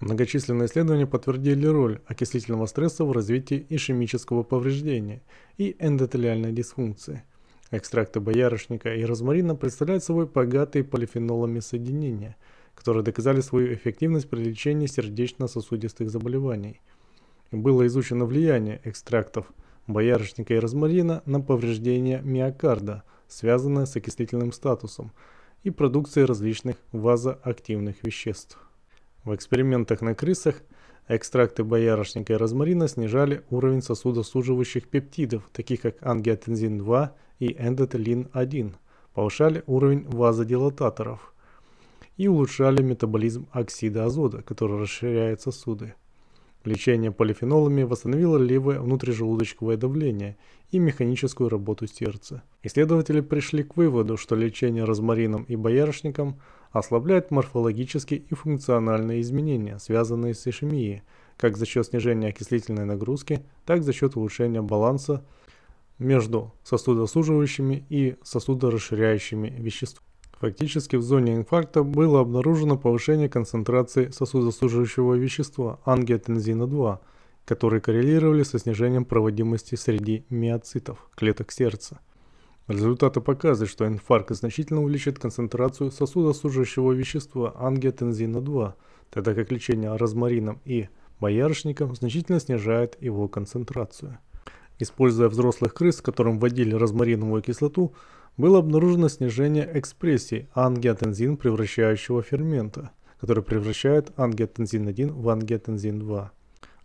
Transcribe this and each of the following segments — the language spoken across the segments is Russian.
Многочисленные исследования подтвердили роль окислительного стресса в развитии ишемического повреждения и эндотелиальной дисфункции. Экстракты боярышника и розмарина представляют собой богатые полифенолами соединения, которые доказали свою эффективность при лечении сердечно-сосудистых заболеваний. Было изучено влияние экстрактов боярышника и розмарина на повреждение миокарда, связанное с окислительным статусом, и продукцией различных вазоактивных веществ. В экспериментах на крысах экстракты боярышника и розмарина снижали уровень сосудосуживающих пептидов, таких как ангиотензин-2 и эндотелин-1, повышали уровень вазодилататоров и улучшали метаболизм оксида азота, который расширяет сосуды. Лечение полифенолами восстановило левое внутрижелудочковое давление и механическую работу сердца. Исследователи пришли к выводу, что лечение розмарином и боярышником – ослабляет морфологические и функциональные изменения, связанные с ишемией, как за счет снижения окислительной нагрузки, так и за счет улучшения баланса между сосудосуживающими и сосудорасширяющими веществами. Фактически в зоне инфаркта было обнаружено повышение концентрации сосудосуживающего вещества ангиотензина-2, которые коррелировали со снижением проводимости среди миоцитов, клеток сердца. Результаты показывают, что инфаркт значительно увеличит концентрацию сосудосужащего вещества ангиотензина-2, тогда как лечение розмарином и боярышником значительно снижает его концентрацию. Используя взрослых крыс, которым вводили розмариновую кислоту, было обнаружено снижение экспрессии ангиотензин превращающего фермента, который превращает ангиотензин-1 в ангиотензин-2.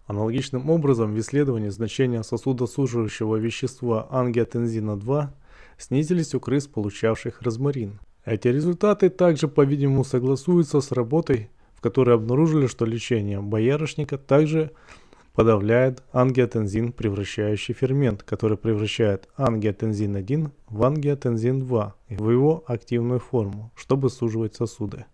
Аналогичным образом в исследовании значение сосудосуживающего вещества ангиотензина-2 снизились у крыс, получавших розмарин. Эти результаты также, по-видимому, согласуются с работой, в которой обнаружили, что лечение боярышника также подавляет ангиотензин, превращающий фермент, который превращает ангиотензин-1 в ангиотензин-2 в его активную форму, чтобы суживать сосуды.